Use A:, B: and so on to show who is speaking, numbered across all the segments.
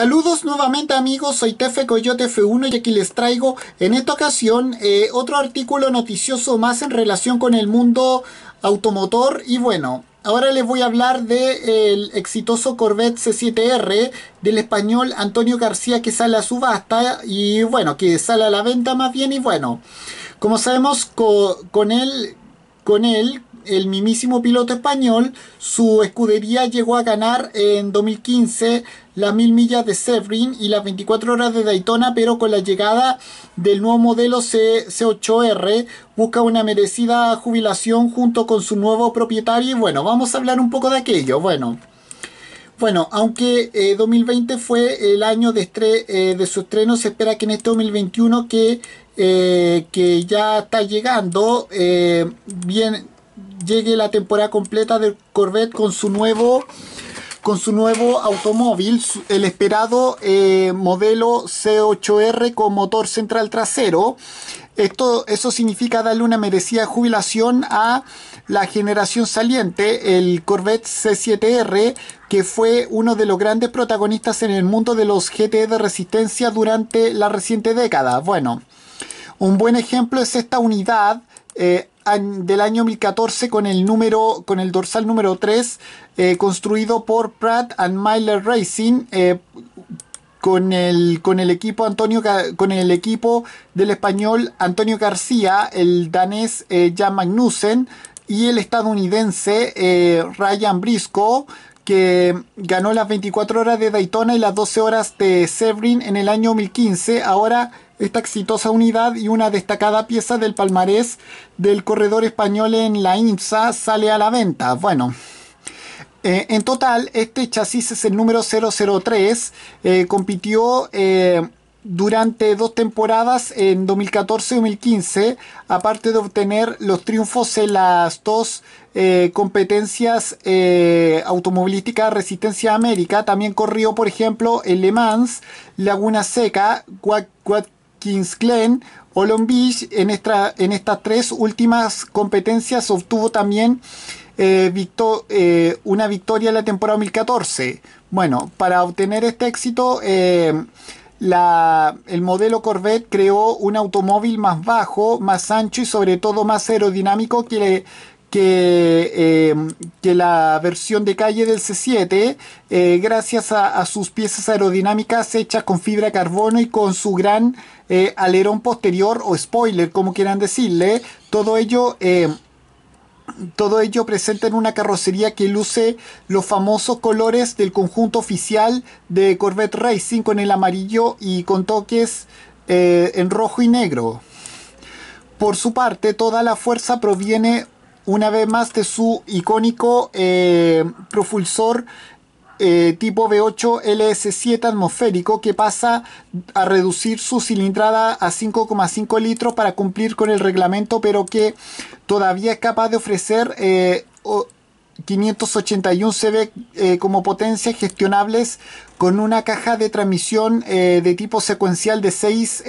A: Saludos nuevamente amigos, soy Tefe Coyote F1 y aquí les traigo en esta ocasión eh, otro artículo noticioso más en relación con el mundo automotor y bueno, ahora les voy a hablar del de, el exitoso Corvette C7R del español Antonio García que sale a subasta y bueno, que sale a la venta más bien y bueno, como sabemos con él, con él el mimísimo piloto español, su escudería llegó a ganar en 2015 las mil millas de Sebring y las 24 horas de Daytona, pero con la llegada del nuevo modelo C 8 r busca una merecida jubilación junto con su nuevo propietario. Y bueno, vamos a hablar un poco de aquello. Bueno. Bueno, aunque 2020 eh, fue el año de, estre eh, de su estreno, se espera que en este 2021 que, eh, que ya está llegando, bien, llegue la temporada completa del Corvette con su nuevo con su nuevo automóvil, el esperado eh, modelo C8R con motor central trasero. Esto, eso significa darle una merecida jubilación a la generación saliente, el Corvette C7R, que fue uno de los grandes protagonistas en el mundo de los GT e de resistencia durante la reciente década. Bueno, un buen ejemplo es esta unidad eh, del año 2014 con el número con el dorsal número 3 eh, construido por Pratt and Miller Racing eh, con el, con el equipo Antonio con el equipo del español Antonio García, el danés eh, Jan Magnussen y el estadounidense Ryan Briscoe que ganó las 24 horas de Daytona y las 12 horas de Sebring en el año 2015. Ahora esta exitosa unidad y una destacada pieza del palmarés del corredor español en la INSA sale a la venta. Bueno, eh, en total, este chasis es el número 003. Eh, compitió eh, durante dos temporadas en 2014 2015, aparte de obtener los triunfos en las dos competencias automovilísticas Resistencia América. También corrió, por ejemplo, en Le Mans, Laguna Seca, Cuatro. Kings Glen o Beach. En, esta, en estas tres últimas competencias obtuvo también eh, eh, una victoria en la temporada 2014. Bueno, para obtener este éxito, eh, la, el modelo Corvette creó un automóvil más bajo, más ancho y sobre todo más aerodinámico que que, eh, que la versión de calle del C7, eh, gracias a, sus piezas aerodinámicas hechas con fibra de carbono y con su gran eh, alerón posterior o spoiler, como quieran decirle, todo ello todo ello presenta en una carrocería que luce los famosos colores del conjunto oficial de Corvette Racing con el amarillo y con toques en rojo y negro. Por su parte, toda la fuerza proviene una vez más de este su icónico eh, propulsor eh, tipo V8 LS7 atmosférico que pasa a reducir su cilindrada a 5,5 litros para cumplir con el reglamento pero que todavía es capaz de ofrecer 581 eh, CV eh, como potencias gestionables con una caja de transmisión de tipo secuencial de 6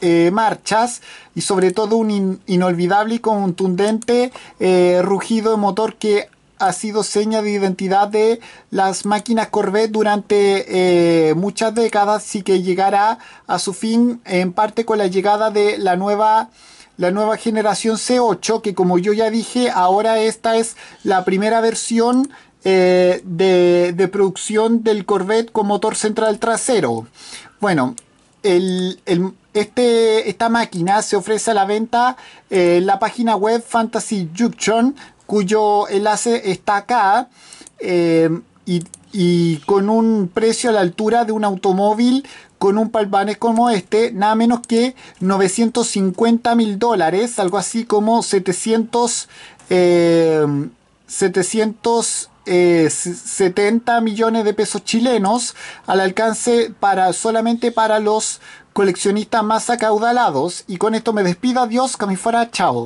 A: eh, marchas y sobre todo un inolvidable y contundente eh, rugido de motor que ha sido seña de identidad de las máquinas Corvette durante eh, muchas décadas y que llegará a su fin en parte con la llegada de la nueva la nueva generación C8 que como yo ya dije ahora esta es la primera versión de, producción del Corvette con motor central trasero bueno el este, esta máquina se ofrece a la venta eh, en la página web Fantasy Junction, cuyo enlace está acá. Eh, y, con un precio a la altura de un automóvil con un palmanes como este, nada menos que 950 mil dólares, algo así como 700, eh, millones de pesos chilenos al alcance para solamente para los coleccionistas más acaudalados. Y con esto me despido, adiós, que chao.